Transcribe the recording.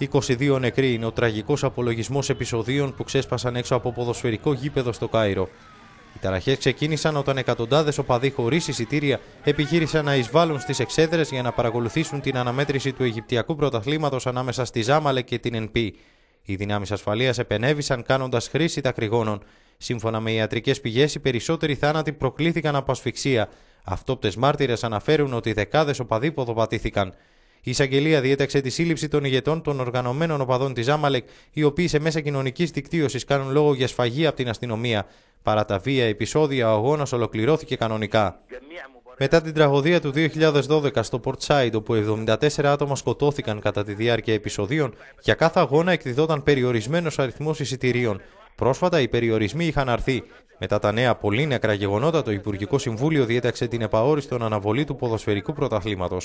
22 νεκροί είναι ο τραγικός απολογισμός επεισοδίων που ξέσπασαν έξω από ποδοσφαιρικό γήπεδο στο Κάιρο. Οι ταραχές ξεκίνησαν όταν εκατοντάδες οπαδοί χωρίς εισιτήρια επιχείρησαν να εισβάλλουν στις εξέδρες για να παρακολουθήσουν την αναμέτρηση του Αιγυπτιακού Πρωταθλήματος ανάμεσα στη Ζάμαλε και την ΕΝΠΗ. Οι δυνάμεις ασφαλείας επενέβησαν κάνοντας χρήση τα τακρυγόνων. Σύμφωνα με ιατρικές πηγές οι περισσότεροι θάνατοι προκλήθηκαν από ασφυξία. Αυτόπτες μάρτυρες αναφέρουν ότι δεκάδες οπαδοί ποδοπατήθηκαν. Η εισαγγελία διέταξε τη σύλληψη των ηγετών των οργανωμένων οπαδών της Ζάμαλεκ, οι οποίοι σε μέσα κοινωνικής δικτύωσης κάνουν λόγο για σφαγή από την αστυνομία. Παρά τα βία επεισόδια, ο αγώνας ολοκληρώθηκε κανονικά. Μετά την τραγωδία του 2012 στο Πορτσάιντ, όπου 74 άτομα σκοτώθηκαν κατά τη διάρκεια επεισοδίων, για κάθε αγώνα εκδιδόταν περιορισμένος αριθμός εισιτηρίων. Πρόσφατα οι περιορισμοί είχαν αρθεί. Μετά τα νέα πολύ νεκρά γεγονότα, το Υπουργικό Συμβούλιο διέταξε την επαόριστον αναβολή του ποδοσφαιρικού πρωταθλήματος.